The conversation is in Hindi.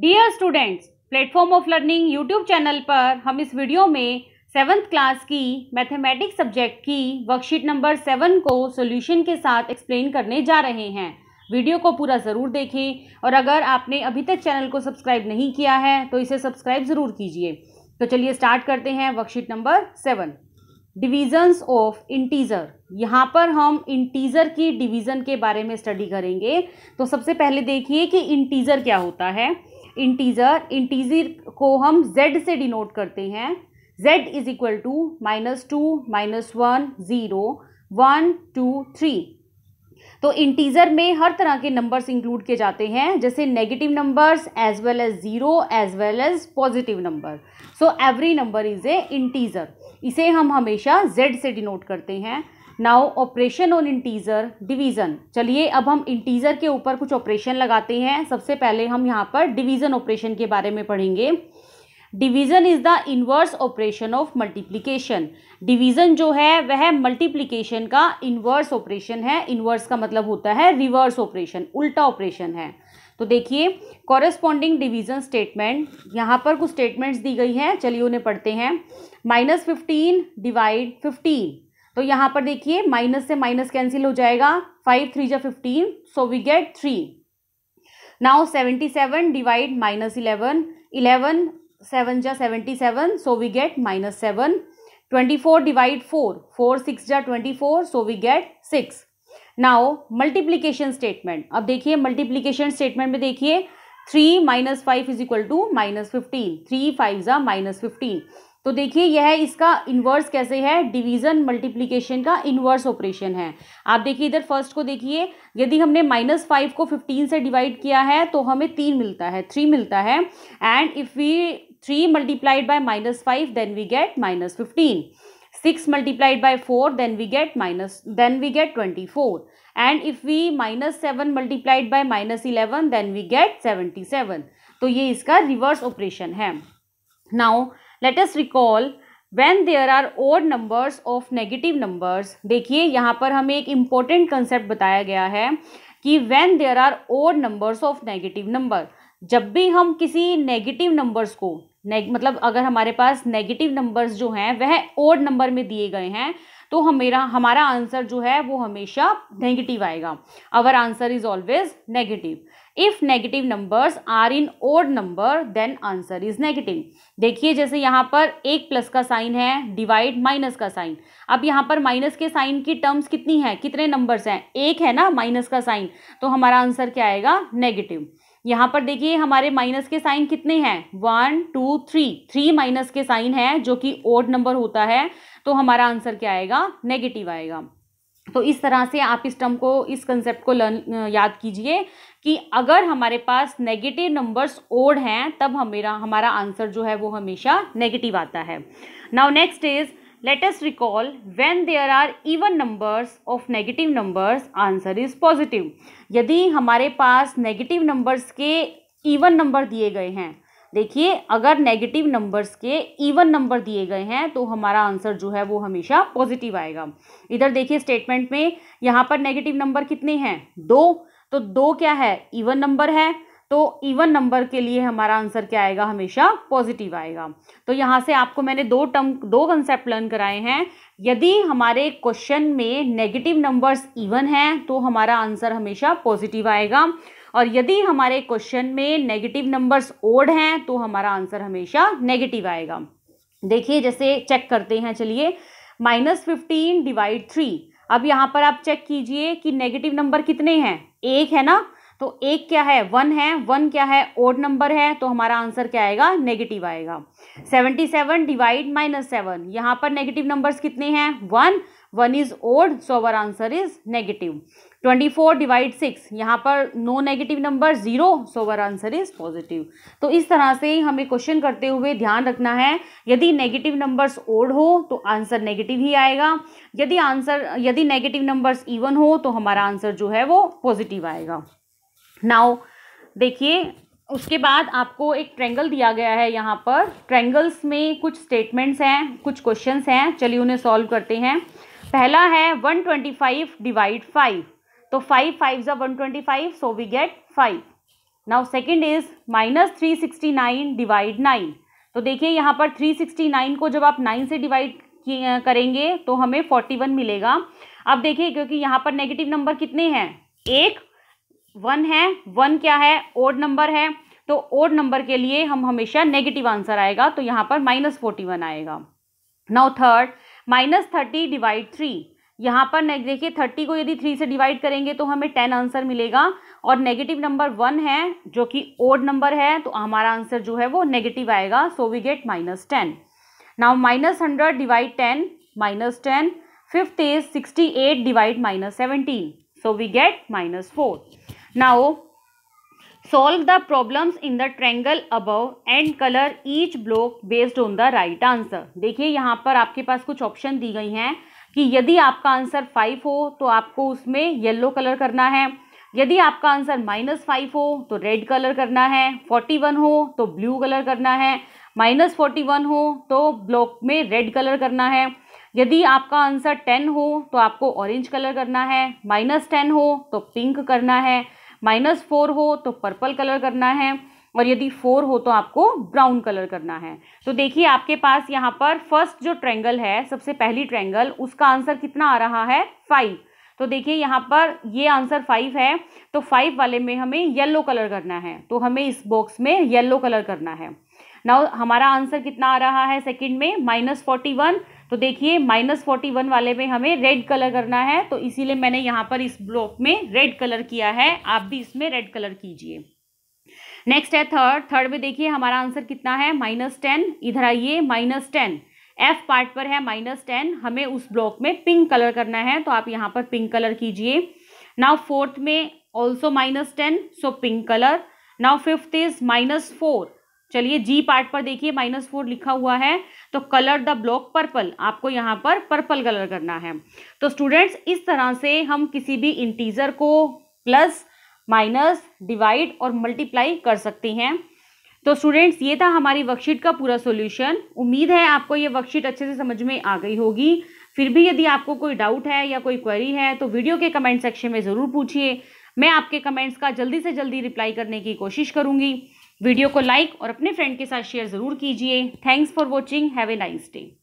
Dear students platform of learning YouTube channel पर हम इस वीडियो में सेवन्थ क्लास की मैथमेटिक्स सब्जेक्ट की वर्कशीट नंबर सेवन को सॉल्यूशन के साथ एक्सप्लेन करने जा रहे हैं वीडियो को पूरा ज़रूर देखें और अगर आपने अभी तक चैनल को सब्सक्राइब नहीं किया है तो इसे सब्सक्राइब ज़रूर कीजिए तो चलिए स्टार्ट करते हैं worksheet number seven divisions of integer यहाँ पर हम इंटीज़र की डिवीज़न के बारे में स्टडी करेंगे तो सबसे पहले देखिए कि इंटीज़र क्या होता है इंटीजर इंटीजर को हम z से डिनोट करते हैं z is equal to minus two minus one zero one two three तो इंटीजर में हर तरह के नंबर्स इंक्लूड किए जाते हैं जैसे negative numbers as well as zero as well as positive number so every number is a integer इसे हम हमेशा z से डिनोट करते हैं now operation on integer division चलिए अब हम इंटीज़र के ऊपर कुछ ऑपरेशन लगाते हैं सबसे पहले हम यहाँ पर डिवीज़न ऑपरेशन के बारे में पढ़ेंगे division is the inverse operation of multiplication division जो है वह मल्टीप्लीकेशन का इन्वर्स ऑपरेशन है इन्वर्स का मतलब होता है रिवर्स ऑपरेशन उल्टा ऑपरेशन है तो देखिए कॉरेस्पॉन्डिंग डिवीज़न स्टेटमेंट यहाँ पर कुछ स्टेटमेंट्स दी गई हैं चलिए उन्हें पढ़ते हैं माइनस फिफ्टीन डिवाइड फिफ्टीन तो यहाँ पर देखिए माइनस से माइनस कैंसिल हो जाएगा फाइव थ्री जा fifteen so we get three now seventy seven divide minus eleven eleven seven जा seventy seven so we get minus seven twenty four divide four four six जा twenty four so we get six now multiplication statement अब देखिए मल्टीप्लीकेशन स्टेटमेंट में देखिए three minus five is equal to minus fifteen three five ज़ा माइनस फिफ्टीन तो देखिए यह इसका इन्वर्स कैसे है डिवीज़न मल्टीप्लिकेशन का इन्वर्स ऑपरेशन है आप देखिए इधर फर्स्ट को देखिए यदि हमने माइनस फाइव को फिफ्टीन से डिवाइड किया है तो हमें तीन मिलता है थ्री मिलता है and if we three multiplied by minus five then we get minus fifteen six multiplied by four then we get minus then we get twenty four and if we minus seven multiplied by minus eleven then we get seventy seven तो ये इसका रिवर्स ऑपरेशन है now let us recall when there are odd numbers of negative numbers देखिए यहाँ पर हमें एक इम्पॉर्टेंट कंसेप्ट बताया गया है कि when there are odd numbers of negative number जब भी हम किसी नेगेटिव नंबर्स को मतलब अगर हमारे पास नेगेटिव नंबर्स जो हैं वह ओड नंबर में दिए गए हैं तो हमेरा हमारा आंसर जो है वो हमेशा नेगेटिव आएगा our answer is always negative if negative numbers are in odd number then answer is negative देखिए जैसे यहाँ पर एक प्लस का साइन है डिवाइड माइनस का साइन अब यहाँ पर माइनस के साइन की टर्म्स कितनी है कितने नंबर्स हैं एक है ना माइनस का साइन तो हमारा आंसर क्या आएगा नेगेटिव यहाँ पर देखिए हमारे माइनस के साइन कितने हैं one two three three minus के साइन है जो कि ओड नंबर होता है तो हमारा आंसर क्या आएगा नेगेटिव आएगा तो इस तरह से आप इस टर्म को इस कंसेप्ट को लर्न याद कीजिए कि अगर हमारे पास नेगेटिव नंबर्स ओड हैं तब हमेरा हमारा आंसर जो है वो हमेशा नेगेटिव आता है now next is let us recall when there are even numbers of negative numbers answer is positive यदि हमारे पास negative numbers के even number दिए गए हैं देखिए अगर नेगेटिव नंबर्स के इवन नंबर दिए गए हैं तो हमारा आंसर जो है वो हमेशा पॉजिटिव आएगा इधर देखिए स्टेटमेंट में यहाँ पर नेगेटिव नंबर कितने हैं दो तो दो क्या है इवन नंबर है तो इवन नंबर के लिए हमारा आंसर क्या आएगा हमेशा पॉजिटिव आएगा तो यहाँ से आपको मैंने दो टर्म दो कंसेप्ट लर्न कराए हैं यदि हमारे क्वेश्चन में नेगेटिव नंबर्स इवन हैं तो हमारा आंसर हमेशा पॉजिटिव आएगा और यदि हमारे क्वेश्चन में नेगेटिव नंबर्स ओड हैं तो हमारा आंसर हमेशा नेगेटिव आएगा देखिए जैसे चेक करते हैं चलिए माइनस फिफ्टीन डिवाइड थ्री अब यहाँ पर आप चेक कीजिए कि नेगेटिव नंबर कितने हैं एक है ना तो एक क्या है वन है वन क्या है ओड नंबर है तो हमारा आंसर क्या आएगा नेगेटिव आएगा seventy seven divide minus seven यहाँ पर नेगेटिव नंबर्स कितने हैं one one is odd so our answer is negative twenty four divide six यहाँ पर no negative number zero so our answer is positive तो इस तरह से हमें क्वेश्चन करते हुए ध्यान रखना है यदि नेगेटिव नंबर्स ओड हो तो आंसर नेगेटिव ही आएगा यदि आंसर यदि नेगेटिव नंबर्स इवन हो तो हमारा आंसर जो है वो पॉजिटिव आएगा नाउ देखिए उसके बाद आपको एक ट्रेंगल दिया गया है यहाँ पर ट्रेंगल्स में कुछ स्टेटमेंट्स हैं कुछ क्वेश्चंस हैं चलिए उन्हें सॉल्व करते हैं पहला है one twenty five divide five तो फाइव फाइव जब one twenty five so we get five now second is minus three sixty nine divide nine तो देखिए यहाँ पर थ्री सिक्सटी नाइन को जब आप नाइन से डिवाइड करेंगे तो हमें फोर्टी वन मिलेगा अब देखिए क्योंकि यहाँ पर नेगेटिव नंबर कितने हैं एक वन है वन क्या है ओड नंबर है तो ओड नंबर के लिए हम हमेशा नेगेटिव आंसर आएगा तो यहाँ पर माइनस फोर्टी वन आएगा now third minus thirty divide three यहाँ पर देखिए थर्टी को यदि थ्री से डिवाइड करेंगे तो हमें टेन आंसर मिलेगा और नेगेटिव नंबर वन है जो कि ओड नंबर है तो हमारा आंसर जो है वो नेगेटिव आएगा so we get minus ten now minus hundred divide ten minus ten fifth is sixty eight divide minus seventeen so we get minus four Now solve the problems in the triangle above and color each block based on the right answer. देखिए यहाँ पर आपके पास कुछ ऑप्शन दी गई हैं कि यदि आपका आंसर फाइव हो तो आपको उसमें येलो कलर करना है यदि आपका आंसर माइनस फाइव हो तो रेड कलर करना है फोर्टी वन हो तो ब्लू कलर करना है माइनस फोर्टी वन हो तो ब्लॉक में रेड कलर करना है यदि आपका आंसर टेन हो तो आपको ऑरेंज कलर करना है माइनस टेन हो तो पिंक करना है माइनस फोर हो तो पर्पल कलर करना है और यदि फोर हो तो आपको ब्राउन कलर करना है तो देखिए आपके पास यहाँ पर फर्स्ट जो ट्रैंगल है सबसे पहली ट्रैंगल उसका आंसर कितना आ रहा है फाइव तो देखिए यहाँ पर ये आंसर फाइव है तो फाइव वाले में हमें येलो कलर करना है तो हमें इस बॉक्स में येलो कलर करना है नाउ हमारा आंसर कितना आ रहा है सेकेंड में माइनस फोर्टी वन तो देखिए माइनस फोर्टी वन वाले में हमें रेड कलर करना है तो इसीलिए मैंने यहाँ पर इस ब्लॉक में रेड कलर किया है आप भी इसमें रेड कलर कीजिए नेक्स्ट है थर्ड थर्ड में देखिए हमारा आंसर कितना है माइनस टेन इधर आइए माइनस टेन एफ पार्ट पर है माइनस टेन हमें उस ब्लॉक में पिंक कलर करना है तो आप यहाँ पर पिंक कलर कीजिए नाउ फोर्थ में also minus ten so pink colour now fifth is minus four चलिए जी पार्ट पर देखिए माइनस फोर लिखा हुआ है तो कलर द ब्लॉक पर्पल आपको यहाँ पर पर्पल कलर करना है तो स्टूडेंट्स इस तरह से हम किसी भी इंटीजर को प्लस माइनस डिवाइड और मल्टीप्लाई कर सकते हैं तो स्टूडेंट्स ये था हमारी वर्कशीट का पूरा सॉल्यूशन उम्मीद है आपको ये वर्कशीट अच्छे से समझ में आ गई होगी फिर भी यदि आपको कोई डाउट है या कोई क्वेरी है तो वीडियो के कमेंट सेक्शन में ज़रूर पूछिए मैं आपके कमेंट्स का जल्दी से जल्दी रिप्लाई करने की कोशिश करूँगी वीडियो को लाइक और अपने फ्रेंड के साथ शेयर ज़रूर कीजिए thanks for watching have a nice day